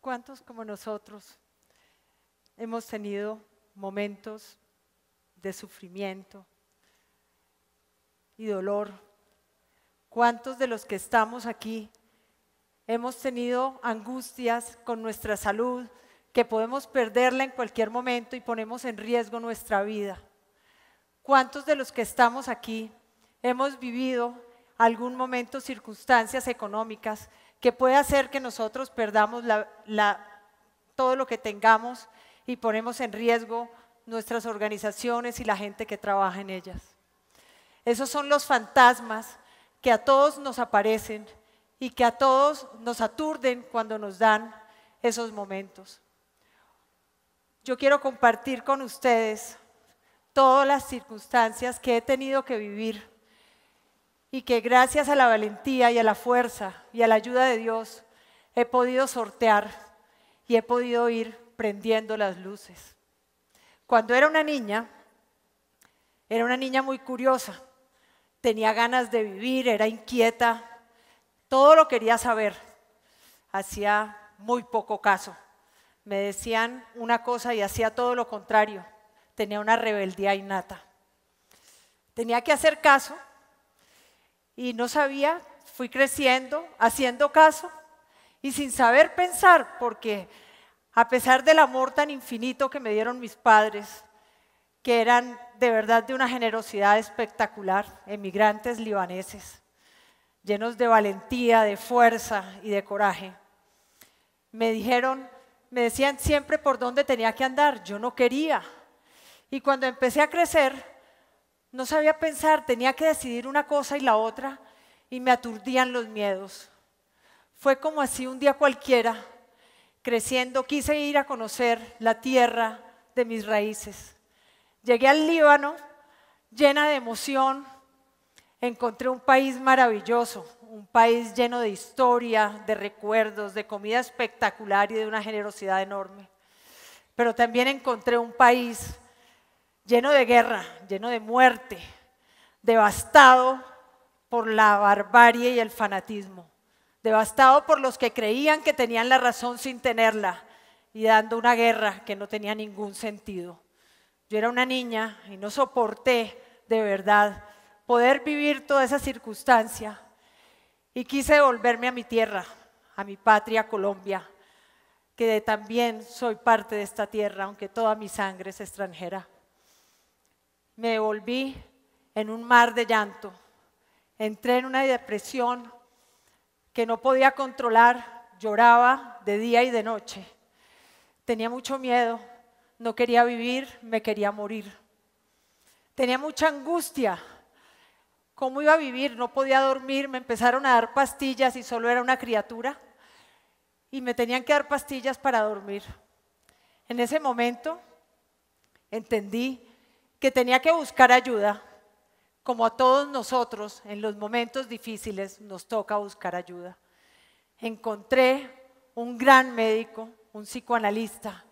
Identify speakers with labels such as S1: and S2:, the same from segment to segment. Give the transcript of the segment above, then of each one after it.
S1: ¿Cuántos como nosotros hemos tenido momentos de sufrimiento y dolor? ¿Cuántos de los que estamos aquí hemos tenido angustias con nuestra salud que podemos perderla en cualquier momento y ponemos en riesgo nuestra vida? ¿Cuántos de los que estamos aquí hemos vivido algún momento circunstancias económicas que puede hacer que nosotros perdamos todo lo que tengamos y ponemos en riesgo nuestras organizaciones y la gente que trabaja en ellas. Esos son los fantasmas que a todos nos aparecen y que a todos nos aturden cuando nos dan esos momentos. Yo quiero compartir con ustedes todas las circunstancias que he tenido que vivir y que gracias a la valentía y a la fuerza y a la ayuda de Dios he podido sortear y he podido ir prendiendo las luces. Cuando era una niña, era una niña muy curiosa, tenía ganas de vivir, era inquieta, todo lo quería saber, hacía muy poco caso. Me decían una cosa y hacía todo lo contrario, tenía una rebeldía innata. Tenía que hacer caso y no sabía, fui creciendo, haciendo caso y sin saber pensar, porque a pesar del amor tan infinito que me dieron mis padres, que eran de verdad de una generosidad espectacular, emigrantes libaneses, llenos de valentía, de fuerza y de coraje, me dijeron, me decían siempre por dónde tenía que andar, yo no quería. Y cuando empecé a crecer, no sabía pensar, tenía que decidir una cosa y la otra y me aturdían los miedos. Fue como así un día cualquiera, creciendo, quise ir a conocer la tierra de mis raíces. Llegué al Líbano llena de emoción, encontré un país maravilloso, un país lleno de historia, de recuerdos, de comida espectacular y de una generosidad enorme. Pero también encontré un país lleno de guerra, lleno de muerte, devastado por la barbarie y el fanatismo, devastado por los que creían que tenían la razón sin tenerla y dando una guerra que no tenía ningún sentido. Yo era una niña y no soporté de verdad poder vivir toda esa circunstancia y quise volverme a mi tierra, a mi patria Colombia, que también soy parte de esta tierra, aunque toda mi sangre es extranjera me volví en un mar de llanto. Entré en una depresión que no podía controlar, lloraba de día y de noche. Tenía mucho miedo, no quería vivir, me quería morir. Tenía mucha angustia. ¿Cómo iba a vivir? No podía dormir, me empezaron a dar pastillas y solo era una criatura. Y me tenían que dar pastillas para dormir. En ese momento entendí que tenía que buscar ayuda, como a todos nosotros en los momentos difíciles nos toca buscar ayuda. Encontré un gran médico, un psicoanalista,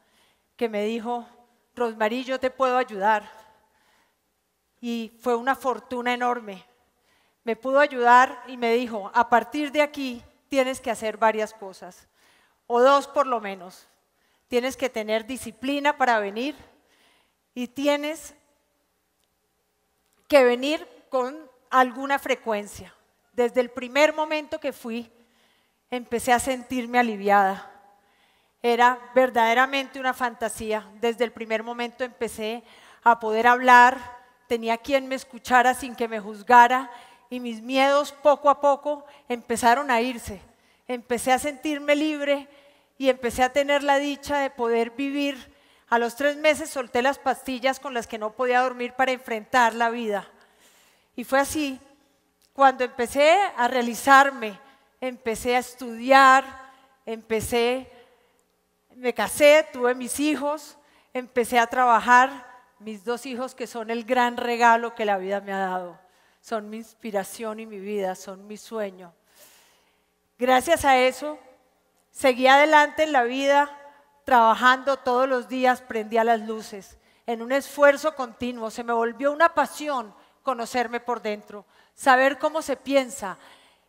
S1: que me dijo, rosmarillo yo te puedo ayudar. Y fue una fortuna enorme. Me pudo ayudar y me dijo, a partir de aquí tienes que hacer varias cosas, o dos por lo menos. Tienes que tener disciplina para venir y tienes que venir con alguna frecuencia. Desde el primer momento que fui, empecé a sentirme aliviada. Era verdaderamente una fantasía. Desde el primer momento empecé a poder hablar, tenía quien me escuchara sin que me juzgara y mis miedos poco a poco empezaron a irse. Empecé a sentirme libre y empecé a tener la dicha de poder vivir a los tres meses solté las pastillas con las que no podía dormir para enfrentar la vida. Y fue así, cuando empecé a realizarme, empecé a estudiar, empecé, me casé, tuve mis hijos, empecé a trabajar, mis dos hijos que son el gran regalo que la vida me ha dado, son mi inspiración y mi vida, son mi sueño. Gracias a eso, seguí adelante en la vida, trabajando todos los días, prendía las luces, en un esfuerzo continuo. Se me volvió una pasión conocerme por dentro, saber cómo se piensa,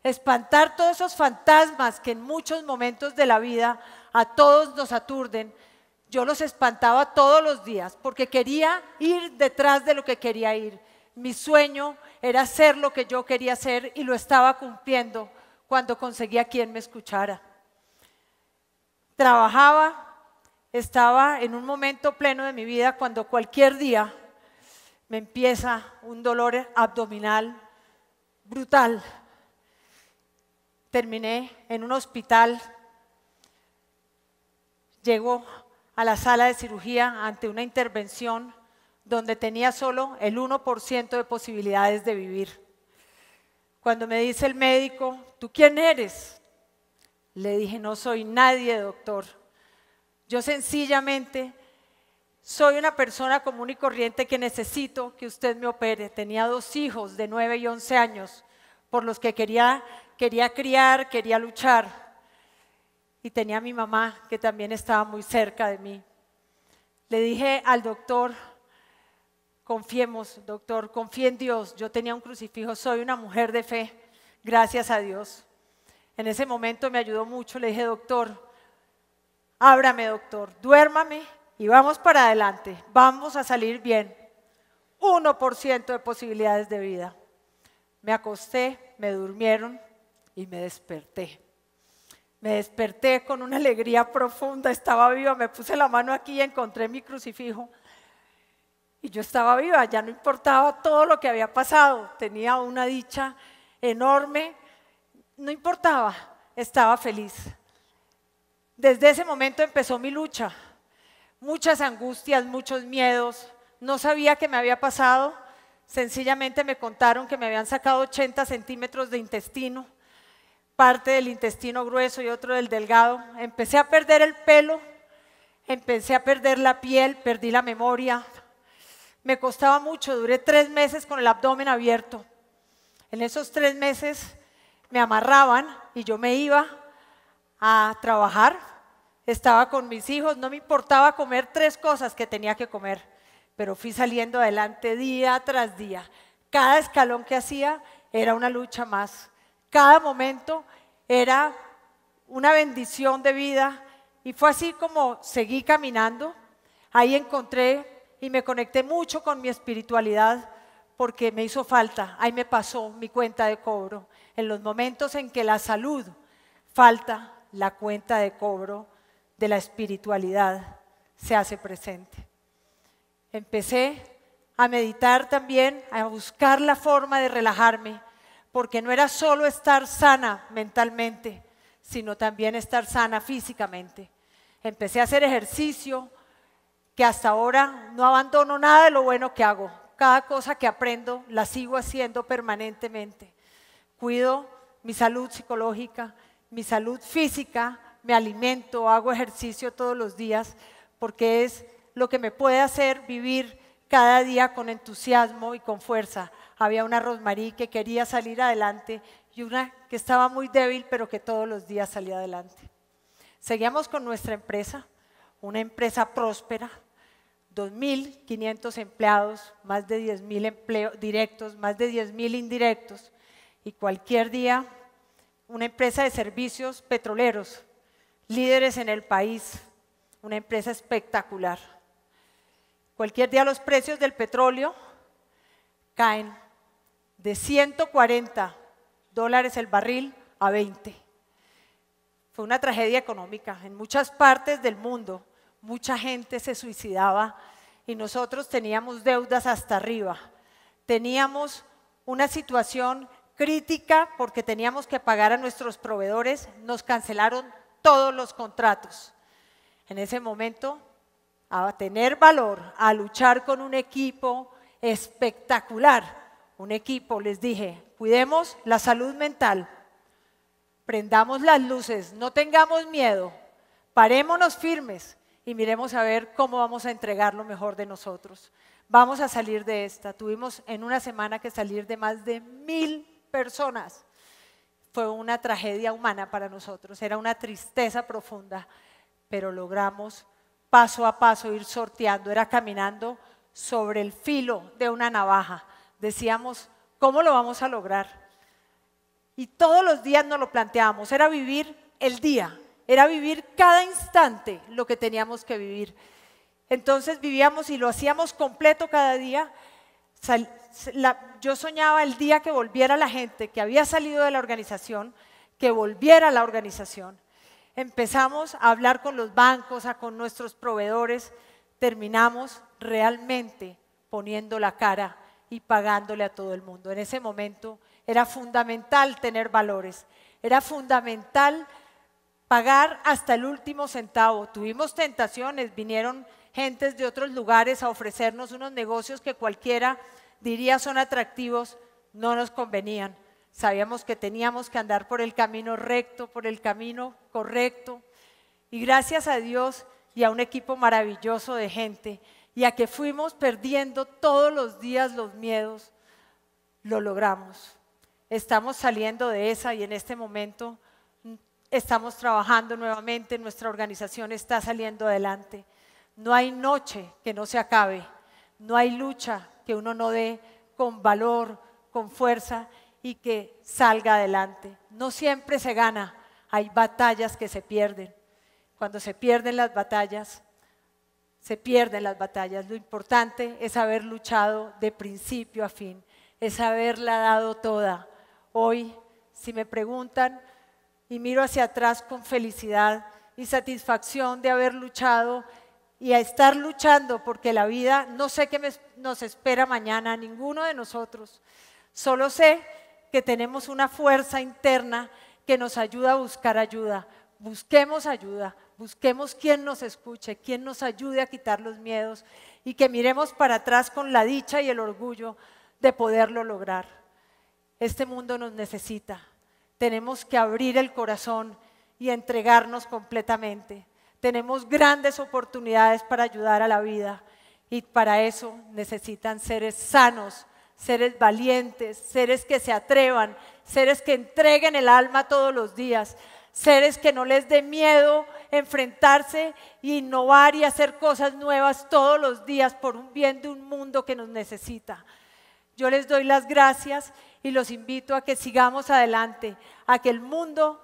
S1: espantar todos esos fantasmas que en muchos momentos de la vida a todos nos aturden. Yo los espantaba todos los días porque quería ir detrás de lo que quería ir. Mi sueño era ser lo que yo quería ser y lo estaba cumpliendo cuando conseguía quien me escuchara. Trabajaba, estaba en un momento pleno de mi vida cuando cualquier día me empieza un dolor abdominal brutal. Terminé en un hospital, llego a la sala de cirugía ante una intervención donde tenía solo el 1% de posibilidades de vivir. Cuando me dice el médico, ¿tú quién eres? Le dije, no soy nadie, doctor. Yo sencillamente soy una persona común y corriente que necesito que usted me opere. Tenía dos hijos de 9 y 11 años por los que quería, quería criar, quería luchar. Y tenía a mi mamá que también estaba muy cerca de mí. Le dije al doctor, confiemos, doctor, confíe en Dios. Yo tenía un crucifijo, soy una mujer de fe, gracias a Dios. En ese momento me ayudó mucho, le dije, doctor, Ábrame, doctor, duérmame y vamos para adelante. Vamos a salir bien. 1% de posibilidades de vida. Me acosté, me durmieron y me desperté. Me desperté con una alegría profunda, estaba viva, me puse la mano aquí y encontré mi crucifijo. Y yo estaba viva, ya no importaba todo lo que había pasado, tenía una dicha enorme, no importaba, estaba feliz. Desde ese momento empezó mi lucha. Muchas angustias, muchos miedos. No sabía qué me había pasado. Sencillamente me contaron que me habían sacado 80 centímetros de intestino, parte del intestino grueso y otro del delgado. Empecé a perder el pelo, empecé a perder la piel, perdí la memoria. Me costaba mucho, duré tres meses con el abdomen abierto. En esos tres meses me amarraban y yo me iba a trabajar, estaba con mis hijos, no me importaba comer tres cosas que tenía que comer, pero fui saliendo adelante día tras día. Cada escalón que hacía era una lucha más. Cada momento era una bendición de vida y fue así como seguí caminando. Ahí encontré y me conecté mucho con mi espiritualidad porque me hizo falta, ahí me pasó mi cuenta de cobro. En los momentos en que la salud falta, la cuenta de cobro de la espiritualidad se hace presente. Empecé a meditar también, a buscar la forma de relajarme, porque no era solo estar sana mentalmente, sino también estar sana físicamente. Empecé a hacer ejercicio, que hasta ahora no abandono nada de lo bueno que hago. Cada cosa que aprendo la sigo haciendo permanentemente. Cuido mi salud psicológica, mi salud física, me alimento, hago ejercicio todos los días, porque es lo que me puede hacer vivir cada día con entusiasmo y con fuerza. Había una Rosmarie que quería salir adelante y una que estaba muy débil, pero que todos los días salía adelante. Seguíamos con nuestra empresa, una empresa próspera, 2.500 empleados, más de 10.000 empleos directos, más de 10.000 indirectos, y cualquier día una empresa de servicios petroleros, líderes en el país, una empresa espectacular. Cualquier día los precios del petróleo caen de 140 dólares el barril a 20. Fue una tragedia económica. En muchas partes del mundo mucha gente se suicidaba y nosotros teníamos deudas hasta arriba. Teníamos una situación crítica porque teníamos que pagar a nuestros proveedores, nos cancelaron todos los contratos. En ese momento, a tener valor, a luchar con un equipo espectacular, un equipo, les dije, cuidemos la salud mental, prendamos las luces, no tengamos miedo, parémonos firmes y miremos a ver cómo vamos a entregar lo mejor de nosotros. Vamos a salir de esta. Tuvimos en una semana que salir de más de mil personas. Fue una tragedia humana para nosotros, era una tristeza profunda, pero logramos paso a paso ir sorteando, era caminando sobre el filo de una navaja. Decíamos, ¿cómo lo vamos a lograr? Y todos los días nos lo planteábamos, era vivir el día, era vivir cada instante lo que teníamos que vivir. Entonces vivíamos y lo hacíamos completo cada día yo soñaba el día que volviera la gente que había salido de la organización, que volviera a la organización. Empezamos a hablar con los bancos, a con nuestros proveedores, terminamos realmente poniendo la cara y pagándole a todo el mundo. En ese momento era fundamental tener valores, era fundamental pagar hasta el último centavo. Tuvimos tentaciones, vinieron gentes de otros lugares a ofrecernos unos negocios que cualquiera diría son atractivos, no nos convenían. Sabíamos que teníamos que andar por el camino recto, por el camino correcto. Y gracias a Dios y a un equipo maravilloso de gente y a que fuimos perdiendo todos los días los miedos, lo logramos. Estamos saliendo de esa y en este momento estamos trabajando nuevamente, nuestra organización está saliendo adelante. No hay noche que no se acabe. No hay lucha que uno no dé con valor, con fuerza y que salga adelante. No siempre se gana. Hay batallas que se pierden. Cuando se pierden las batallas, se pierden las batallas. Lo importante es haber luchado de principio a fin, es haberla dado toda. Hoy, si me preguntan y miro hacia atrás con felicidad y satisfacción de haber luchado y a estar luchando porque la vida no sé qué nos espera mañana, ninguno de nosotros. Solo sé que tenemos una fuerza interna que nos ayuda a buscar ayuda. Busquemos ayuda, busquemos quien nos escuche, quien nos ayude a quitar los miedos y que miremos para atrás con la dicha y el orgullo de poderlo lograr. Este mundo nos necesita. Tenemos que abrir el corazón y entregarnos completamente. Tenemos grandes oportunidades para ayudar a la vida y para eso necesitan seres sanos, seres valientes, seres que se atrevan, seres que entreguen el alma todos los días, seres que no les dé miedo enfrentarse, innovar y hacer cosas nuevas todos los días por un bien de un mundo que nos necesita. Yo les doy las gracias y los invito a que sigamos adelante, a que el mundo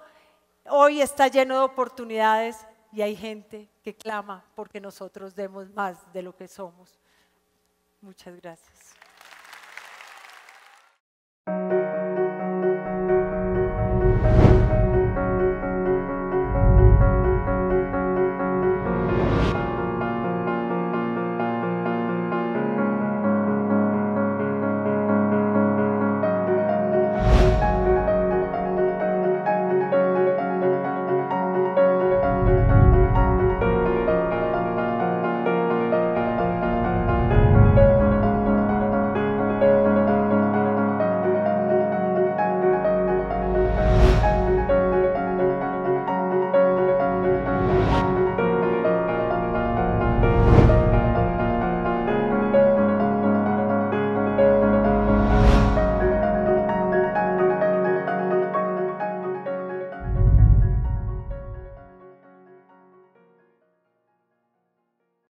S1: hoy está lleno de oportunidades y hay gente que clama porque nosotros demos más de lo que somos. Muchas gracias.